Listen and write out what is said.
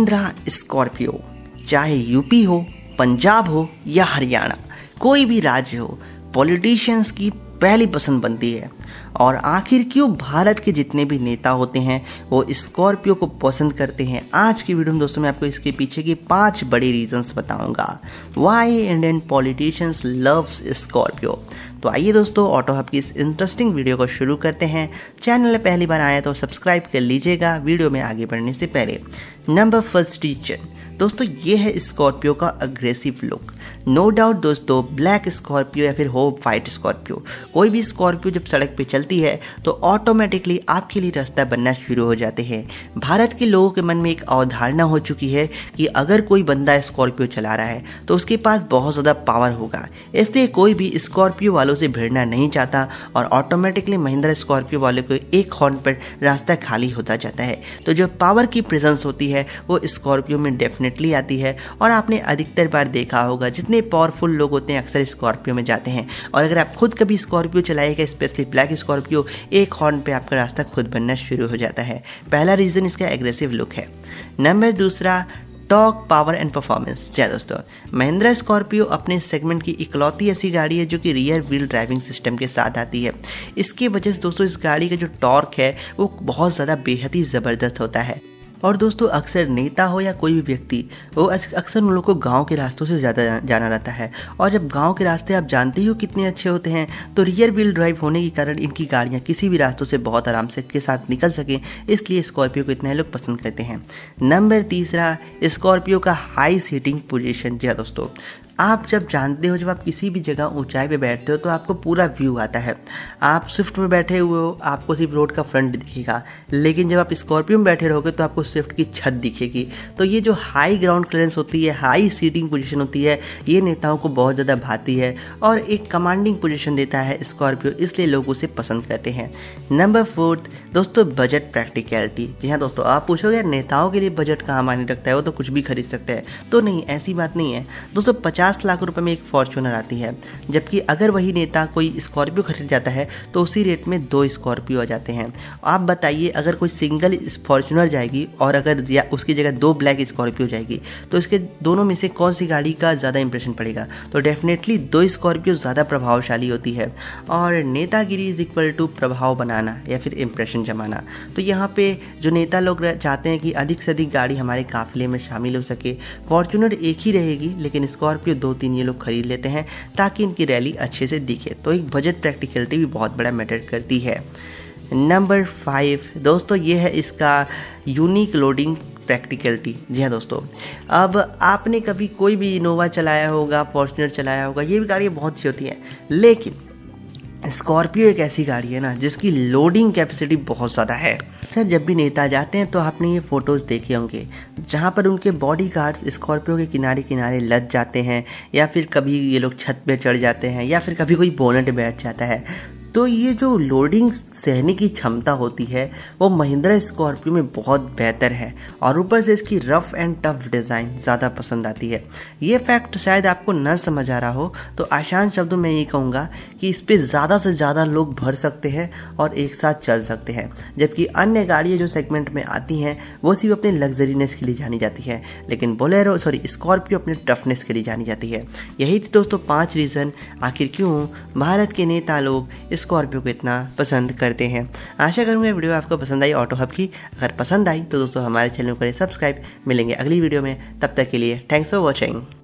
Mahindra Scorpio चाहे UP हो पंजाब हो या हरियाणा कोई भी राज्य हो पॉलिटिशियंस की पहली पसंद बनती है और आखिर क्यों भारत के जितने भी नेता होते हैं वो स्कॉर्पियो को पसंद करते हैं आज की वीडियो में दोस्तों मैं आपको इसके पीछे की पांच बड़ी रीजंस बताऊंगा why Indian politicians loves Scorpio तो आइए दोस्तों ऑटो हब की इस इंटरेस्टिंग वीडियो को शुरू करते हैं चैनल पहली बार आए तो सब्सक्राइब कर लीजिएगा वीडियो में आगे बढ़ने से पहले नंबर फर्स्ट रीजन दोस्तों ये है स्कॉर्पियो का अग्रेसिव लुक नो डाउट दोस्तों ब्लैक स्कॉर्पियो या फिर हो वाइट स्कॉर्पियो कोई भी स्कॉर्पियो जब सड़क पर चलती है तो ऑटोमेटिकली आपके लिए रास्ता बनना शुरू हो जाते हैं भारत के लोगों के मन में एक अवधारणा हो चुकी है कि अगर कोई बंदा स्कॉर्पियो चला रहा है तो उसके पास बहुत ज़्यादा पावर होगा इसलिए कोई भी स्कॉर्पियो वालों से भिड़ना नहीं चाहता और ऑटोमेटिकली महिंद्रा स्कॉर्पियो वाले को एक हॉर्न पर रास्ता खाली होता जाता है तो जो पावर की प्रेजेंस होती है वो स्कॉर्पियो में डेफिनेट डेफिनेटली आती है और आपने अधिकतर बार देखा होगा जितने पावरफुल लोग होते हैं अक्सर स्कॉर्पियो में जाते हैं और अगर आप खुद कभी स्कॉर्पियो चलाएगा स्पेशली ब्लैक स्कॉर्पियो एक हॉर्न पर आपका रास्ता खुद बनना शुरू हो जाता है पहला रीज़न इसका एग्रेसिव लुक है नंबर दूसरा टॉक पावर एंड परफॉर्मेंस जय दोस्तों महिंद्रा स्कॉर्पियो अपने सेगमेंट की इकलौती ऐसी गाड़ी है जो कि रियर व्हील ड्राइविंग सिस्टम के साथ आती है इसकी वजह से दोस्तों इस गाड़ी का जो टॉर्क है वो बहुत ज़्यादा बेहद ही ज़बरदस्त होता है और दोस्तों अक्सर नेता हो या कोई भी व्यक्ति वो अक्सर उन लोग को गाँव के रास्तों से ज़्यादा जाना रहता है और जब गाँव के रास्ते आप जानते ही हो कितने अच्छे होते हैं तो रियर व्हील ड्राइव होने के कारण इनकी गाड़ियाँ किसी भी रास्तों से बहुत आराम से के साथ निकल सकें इसलिए स्कॉर्पियो को इतने लोग पसंद करते हैं नंबर तीसरा स्कॉर्पियो का हाई सीटिंग पोजिशन जी हाँ दोस्तों आप जब जानते हो जब आप किसी भी जगह ऊंचाई पे बैठते हो तो आपको पूरा व्यू आता है आप स्विफ्ट में बैठे हुए हो आपको सिर्फ रोड का फ्रंट दिखेगा लेकिन जब आप स्कॉर्पियो में बैठे रहोगे तो आपको स्विफ्ट की छत दिखेगी तो ये जो हाई ग्राउंड क्लियरेंस होती है हाई सीटिंग पोजीशन होती है ये नेताओं को बहुत ज़्यादा भाती है और एक कमांडिंग पोजीशन देता है स्कॉर्पियो इसलिए लोग उसे पसंद करते हैं नंबर फोर्थ दोस्तों बजट प्रैक्टिकलिटी जी हाँ दोस्तों आप पूछोगे नेताओं के लिए बजट कहाँ मायने रखता है वो तो कुछ भी खरीद सकते हैं तो नहीं ऐसी बात नहीं है दोस्तों पचास लाख रुपये में एक फॉर्चूनर आती है जबकि अगर वही नेता कोई स्कॉर्पियो खरीद जाता है तो उसी रेट में दो स्कॉर्पियो आ जाते हैं आप बताइए अगर कोई सिंगल फॉर्चुनर जाएगी और अगर या उसकी जगह दो ब्लैक स्कॉर्पियो जाएगी तो इसके दोनों में से कौन सी गाड़ी का ज़्यादा इंप्रेशन पड़ेगा तो डेफिनेटली दो स्कॉर्पियो ज़्यादा प्रभावशाली होती है और नेतागिरी इज इक्वल टू प्रभाव बनाना या फिर इंप्रेशन जमाना तो यहाँ पे जो नेता लोग चाहते हैं कि अधिक से अधिक गाड़ी हमारे काफिले में शामिल हो सके फॉर्चूनर एक ही रहेगी लेकिन स्कॉर्पियो दो तीन ये लोग खरीद लेते हैं ताकि इनकी रैली अच्छे से दिखे तो एक बजट प्रैक्टिकलिटी भी बहुत बड़ा मैटर करती है नंबर फाइव दोस्तों ये है इसका यूनिक लोडिंग प्रैक्टिकलिटी जी हाँ दोस्तों अब आपने कभी कोई भी इनोवा चलाया होगा फॉर्चुनर चलाया होगा ये भी गाड़ियाँ बहुत सी होती हैं लेकिन स्कॉर्पियो एक ऐसी गाड़ी है ना जिसकी लोडिंग कैपेसिटी बहुत ज़्यादा है सर जब भी नेता जाते हैं तो आपने ये फ़ोटोज़ देखे होंगे जहाँ पर उनके बॉडी गार्ड्स स्कॉर्पियो के किनारे किनारे लद जाते हैं या फिर कभी ये लोग छत पे चढ़ जाते हैं या फिर कभी कोई बोनट बैठ जाता है तो ये जो लोडिंग सहने की क्षमता होती है वो महिंद्रा स्कॉर्पियो में बहुत बेहतर है और ऊपर से इसकी रफ़ एंड टफ डिज़ाइन ज़्यादा पसंद आती है ये फैक्ट शायद आपको न समझ आ रहा हो तो आसान शब्दों में ये कहूँगा कि इस पर ज़्यादा से ज़्यादा लोग भर सकते हैं और एक साथ चल सकते हैं जबकि अन्य गाड़ियाँ जो सेगमेंट में आती हैं वो सिर्फ अपने लग्जरीनेस के लिए जानी जाती है लेकिन बोलेरो सॉरी स्कॉर्पियो अपने टफनेस के लिए जानी जाती है यही थी दोस्तों पाँच रीज़न आखिर क्यों भारत के नेता लोग स्कॉर्पियो को इतना पसंद करते हैं आशा करूँगा वीडियो आपको पसंद आई ऑटो हब की अगर पसंद आई तो दोस्तों हमारे चैनल को करें सब्सक्राइब मिलेंगे अगली वीडियो में तब तक के लिए थैंक्स फॉर वॉचिंग